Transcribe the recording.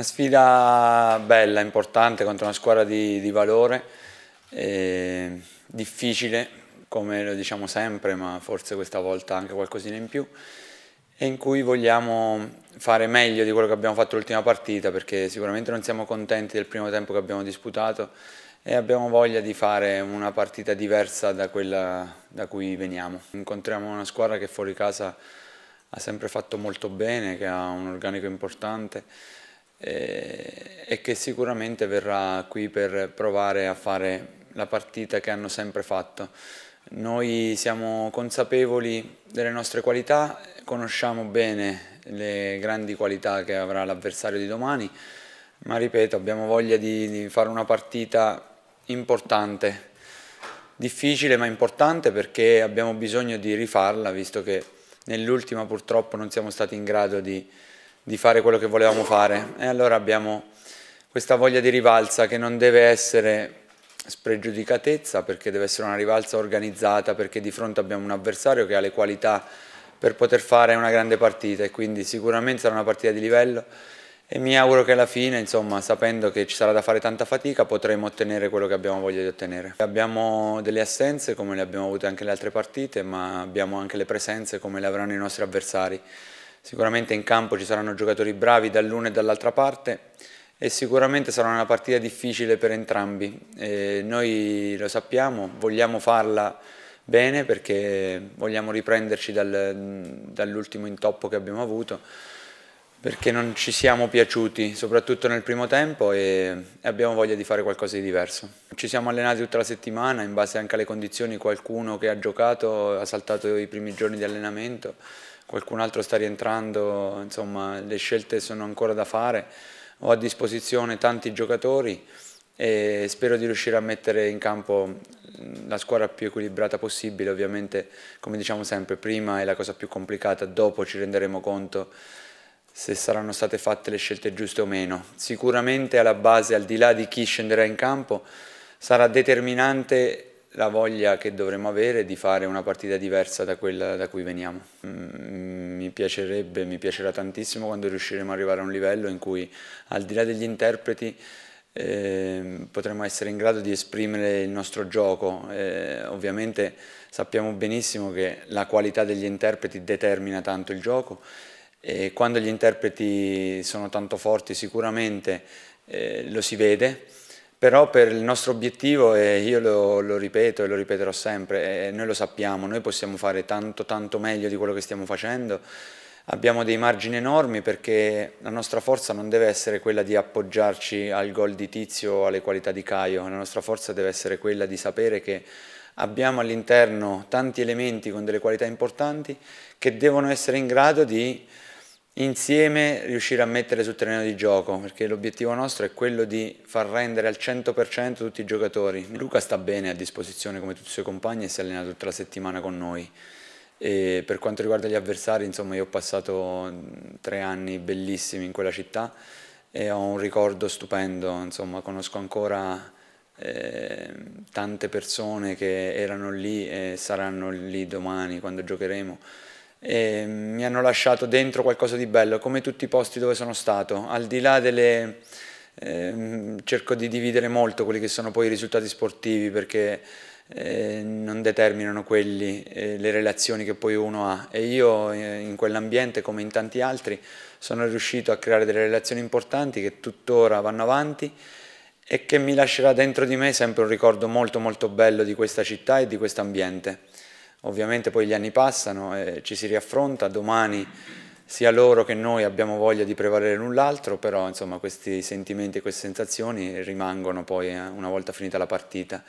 Una sfida bella, importante contro una squadra di, di valore, eh, difficile come lo diciamo sempre, ma forse questa volta anche qualcosina in più, e in cui vogliamo fare meglio di quello che abbiamo fatto l'ultima partita, perché sicuramente non siamo contenti del primo tempo che abbiamo disputato e abbiamo voglia di fare una partita diversa da quella da cui veniamo. Incontriamo una squadra che fuori casa ha sempre fatto molto bene, che ha un organico importante, eh, e che sicuramente verrà qui per provare a fare la partita che hanno sempre fatto. Noi siamo consapevoli delle nostre qualità, conosciamo bene le grandi qualità che avrà l'avversario di domani, ma ripeto abbiamo voglia di, di fare una partita importante, difficile ma importante perché abbiamo bisogno di rifarla visto che nell'ultima purtroppo non siamo stati in grado di, di fare quello che volevamo fare e allora abbiamo questa voglia di rivalsa che non deve essere spregiudicatezza perché deve essere una rivalsa organizzata perché di fronte abbiamo un avversario che ha le qualità per poter fare una grande partita e quindi sicuramente sarà una partita di livello e mi auguro che alla fine, insomma, sapendo che ci sarà da fare tanta fatica, potremo ottenere quello che abbiamo voglia di ottenere. Abbiamo delle assenze come le abbiamo avute anche le altre partite, ma abbiamo anche le presenze come le avranno i nostri avversari. Sicuramente in campo ci saranno giocatori bravi dall'una e dall'altra parte e sicuramente sarà una partita difficile per entrambi. E noi lo sappiamo, vogliamo farla bene perché vogliamo riprenderci dal, dall'ultimo intoppo che abbiamo avuto perché non ci siamo piaciuti, soprattutto nel primo tempo e abbiamo voglia di fare qualcosa di diverso. Ci siamo allenati tutta la settimana, in base anche alle condizioni qualcuno che ha giocato ha saltato i primi giorni di allenamento, qualcun altro sta rientrando, insomma le scelte sono ancora da fare. Ho a disposizione tanti giocatori e spero di riuscire a mettere in campo la squadra più equilibrata possibile, ovviamente come diciamo sempre prima è la cosa più complicata, dopo ci renderemo conto se saranno state fatte le scelte giuste o meno. Sicuramente alla base, al di là di chi scenderà in campo, sarà determinante la voglia che dovremo avere di fare una partita diversa da quella da cui veniamo. Mm, mi piacerebbe, mi piacerà tantissimo quando riusciremo ad arrivare a un livello in cui al di là degli interpreti eh, potremo essere in grado di esprimere il nostro gioco. Eh, ovviamente sappiamo benissimo che la qualità degli interpreti determina tanto il gioco e quando gli interpreti sono tanto forti sicuramente eh, lo si vede, però per il nostro obiettivo, e io lo, lo ripeto e lo ripeterò sempre, noi lo sappiamo, noi possiamo fare tanto tanto meglio di quello che stiamo facendo, abbiamo dei margini enormi perché la nostra forza non deve essere quella di appoggiarci al gol di Tizio o alle qualità di Caio, la nostra forza deve essere quella di sapere che abbiamo all'interno tanti elementi con delle qualità importanti che devono essere in grado di insieme riuscire a mettere sul terreno di gioco, perché l'obiettivo nostro è quello di far rendere al 100% tutti i giocatori. Luca sta bene a disposizione come tutti i suoi compagni e si allenato tutta la settimana con noi. E per quanto riguarda gli avversari, insomma, io ho passato tre anni bellissimi in quella città e ho un ricordo stupendo, insomma, conosco ancora eh, tante persone che erano lì e saranno lì domani quando giocheremo e mi hanno lasciato dentro qualcosa di bello, come tutti i posti dove sono stato, al di là delle... Ehm, cerco di dividere molto quelli che sono poi i risultati sportivi perché eh, non determinano quelli, eh, le relazioni che poi uno ha e io eh, in quell'ambiente come in tanti altri sono riuscito a creare delle relazioni importanti che tuttora vanno avanti e che mi lascerà dentro di me sempre un ricordo molto molto bello di questa città e di questo ambiente. Ovviamente poi gli anni passano e ci si riaffronta, domani sia loro che noi abbiamo voglia di prevalere l'un l'altro, però insomma, questi sentimenti e queste sensazioni rimangono poi eh, una volta finita la partita.